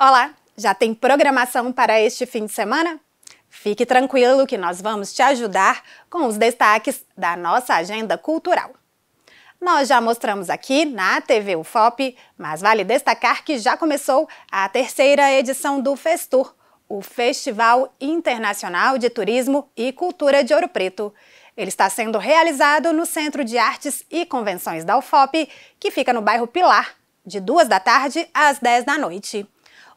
Olá, já tem programação para este fim de semana? Fique tranquilo que nós vamos te ajudar com os destaques da nossa agenda cultural. Nós já mostramos aqui na TV UFOP, mas vale destacar que já começou a terceira edição do Festur, o Festival Internacional de Turismo e Cultura de Ouro Preto. Ele está sendo realizado no Centro de Artes e Convenções da UFOP, que fica no bairro Pilar, de duas da tarde às 10 da noite.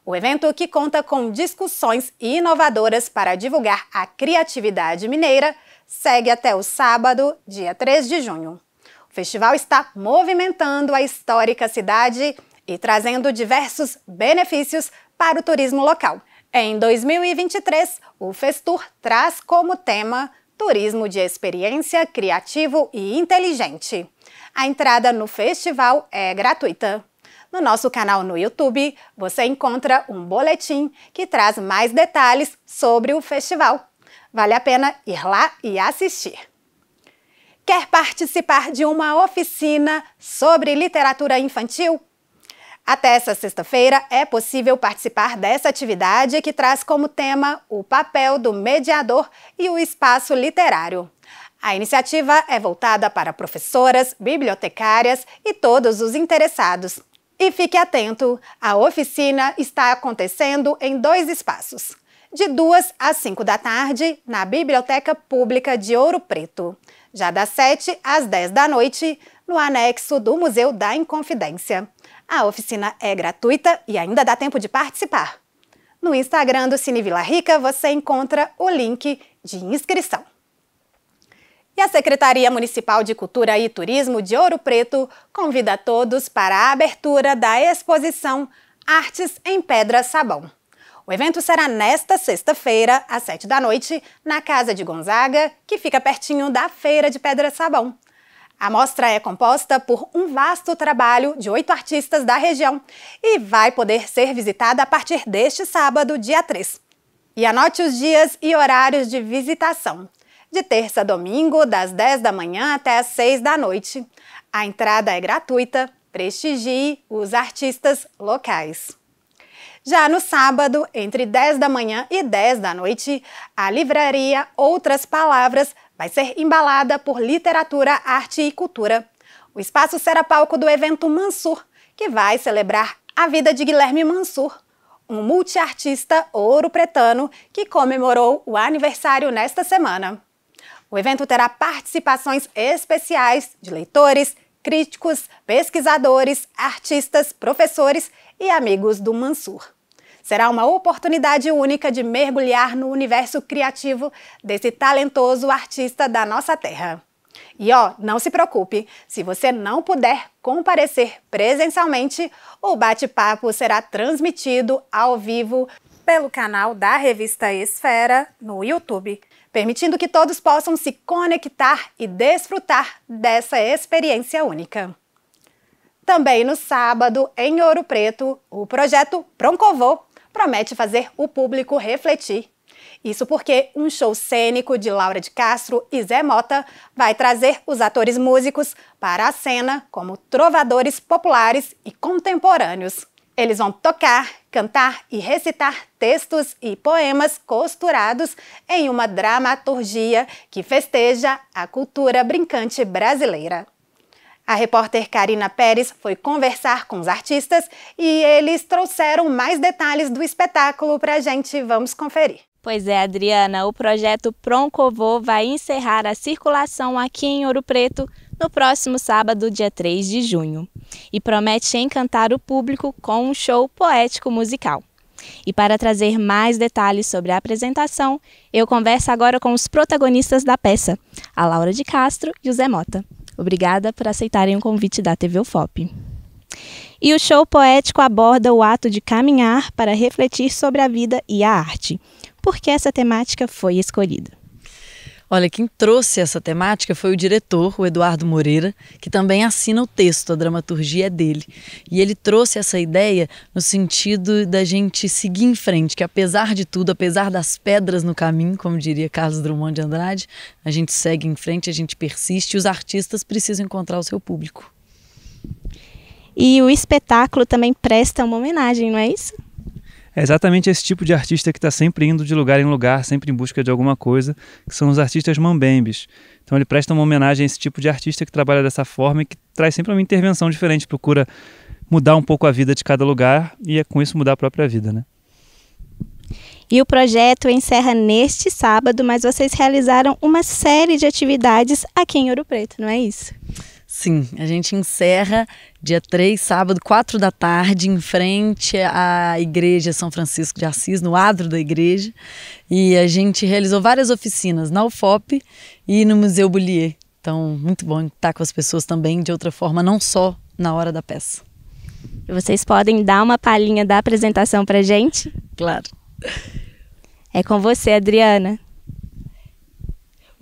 O evento que conta com discussões inovadoras para divulgar a criatividade mineira segue até o sábado, dia 3 de junho. O festival está movimentando a histórica cidade e trazendo diversos benefícios para o turismo local. Em 2023, o Festur traz como tema Turismo de experiência criativo e inteligente. A entrada no festival é gratuita. No nosso canal no YouTube, você encontra um boletim que traz mais detalhes sobre o festival. Vale a pena ir lá e assistir. Quer participar de uma oficina sobre literatura infantil? Até essa sexta-feira é possível participar dessa atividade que traz como tema o papel do mediador e o espaço literário. A iniciativa é voltada para professoras, bibliotecárias e todos os interessados. E fique atento, a oficina está acontecendo em dois espaços, de 2 às 5 da tarde, na Biblioteca Pública de Ouro Preto. Já das 7 às 10 da noite, no anexo do Museu da Inconfidência. A oficina é gratuita e ainda dá tempo de participar. No Instagram do Cine Vila Rica você encontra o link de inscrição. E a Secretaria Municipal de Cultura e Turismo de Ouro Preto convida todos para a abertura da exposição Artes em Pedra Sabão. O evento será nesta sexta-feira, às sete da noite, na Casa de Gonzaga, que fica pertinho da Feira de Pedra Sabão. A mostra é composta por um vasto trabalho de oito artistas da região e vai poder ser visitada a partir deste sábado, dia 3. E anote os dias e horários de visitação de terça a domingo, das 10 da manhã até as 6 da noite. A entrada é gratuita, prestigie os artistas locais. Já no sábado, entre 10 da manhã e 10 da noite, a livraria Outras Palavras vai ser embalada por literatura, arte e cultura. O espaço será palco do evento Mansur, que vai celebrar a vida de Guilherme Mansur, um multiartista ouro-pretano que comemorou o aniversário nesta semana. O evento terá participações especiais de leitores, críticos, pesquisadores, artistas, professores e amigos do Mansur. Será uma oportunidade única de mergulhar no universo criativo desse talentoso artista da nossa terra. E ó, não se preocupe, se você não puder comparecer presencialmente, o bate-papo será transmitido ao vivo pelo canal da revista Esfera no YouTube permitindo que todos possam se conectar e desfrutar dessa experiência única. Também no sábado, em Ouro Preto, o projeto Proncovô promete fazer o público refletir. Isso porque um show cênico de Laura de Castro e Zé Mota vai trazer os atores músicos para a cena como trovadores populares e contemporâneos. Eles vão tocar, cantar e recitar textos e poemas costurados em uma dramaturgia que festeja a cultura brincante brasileira. A repórter Karina Pérez foi conversar com os artistas e eles trouxeram mais detalhes do espetáculo para a gente. Vamos conferir. Pois é, Adriana, o projeto Proncovô vai encerrar a circulação aqui em Ouro Preto no próximo sábado, dia 3 de junho, e promete encantar o público com um show poético musical. E para trazer mais detalhes sobre a apresentação, eu converso agora com os protagonistas da peça, a Laura de Castro e o Zé Mota. Obrigada por aceitarem o convite da TV UFOP. E o show poético aborda o ato de caminhar para refletir sobre a vida e a arte, por que essa temática foi escolhida. Olha, quem trouxe essa temática foi o diretor, o Eduardo Moreira, que também assina o texto, a dramaturgia é dele. E ele trouxe essa ideia no sentido da gente seguir em frente, que apesar de tudo, apesar das pedras no caminho, como diria Carlos Drummond de Andrade, a gente segue em frente, a gente persiste e os artistas precisam encontrar o seu público. E o espetáculo também presta uma homenagem, não é isso? é exatamente esse tipo de artista que está sempre indo de lugar em lugar, sempre em busca de alguma coisa, que são os artistas mambembes. Então ele presta uma homenagem a esse tipo de artista que trabalha dessa forma e que traz sempre uma intervenção diferente, procura mudar um pouco a vida de cada lugar e é com isso mudar a própria vida, né? E o projeto encerra neste sábado, mas vocês realizaram uma série de atividades aqui em Ouro Preto, não é isso? Sim, a gente encerra dia 3, sábado, 4 da tarde, em frente à Igreja São Francisco de Assis, no adro da igreja. E a gente realizou várias oficinas na UFOP e no Museu Bullier. Então, muito bom estar com as pessoas também de outra forma, não só na hora da peça. Vocês podem dar uma palhinha da apresentação para gente? Claro. É com você, Adriana.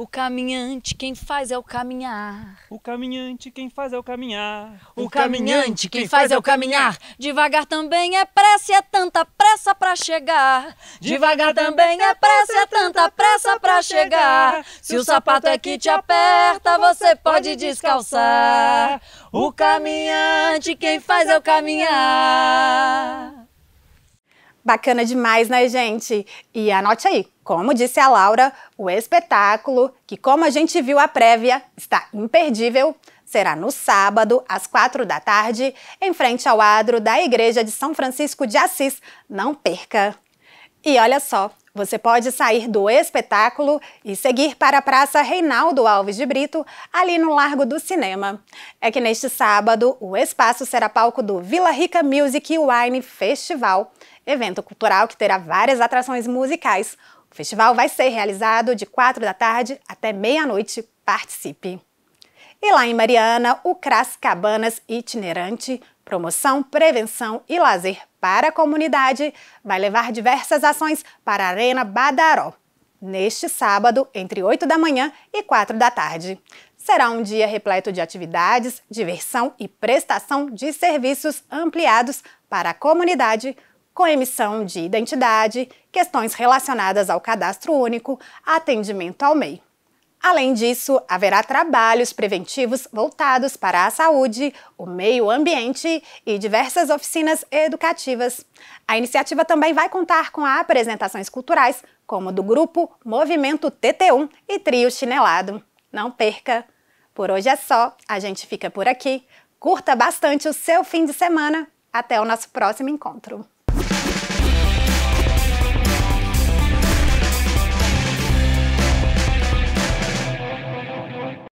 O caminhante quem faz é o caminhar. O caminhante quem faz é o caminhar. O, caminhante, quem, faz é o caminhar. Devagar também é pressa, é tanta pressa para chegar. Devagar, Devagar também é pressa, é tanta pressa para chegar. Se o sapato é que te aperta, você pode descalçar. O caminhante quem faz é o caminhar. Bacana demais, né, gente? E anote aí, como disse a Laura, o espetáculo, que como a gente viu a prévia, está imperdível, será no sábado, às quatro da tarde, em frente ao adro da Igreja de São Francisco de Assis. Não perca! E olha só, você pode sair do espetáculo e seguir para a Praça Reinaldo Alves de Brito, ali no Largo do Cinema. É que neste sábado o espaço será palco do Vila Rica Music Wine Festival, evento cultural que terá várias atrações musicais. O festival vai ser realizado de 4 da tarde até meia-noite. Participe! E lá em Mariana, o CRAS Cabanas Itinerante, promoção, prevenção e lazer para a comunidade, vai levar diversas ações para a Arena Badaró, neste sábado, entre 8 da manhã e 4 da tarde. Será um dia repleto de atividades, diversão e prestação de serviços ampliados para a comunidade, com emissão de identidade, questões relacionadas ao cadastro único, atendimento ao MEI. Além disso, haverá trabalhos preventivos voltados para a saúde, o meio ambiente e diversas oficinas educativas. A iniciativa também vai contar com apresentações culturais, como do grupo Movimento TT1 e Trio Chinelado. Não perca! Por hoje é só, a gente fica por aqui. Curta bastante o seu fim de semana. Até o nosso próximo encontro.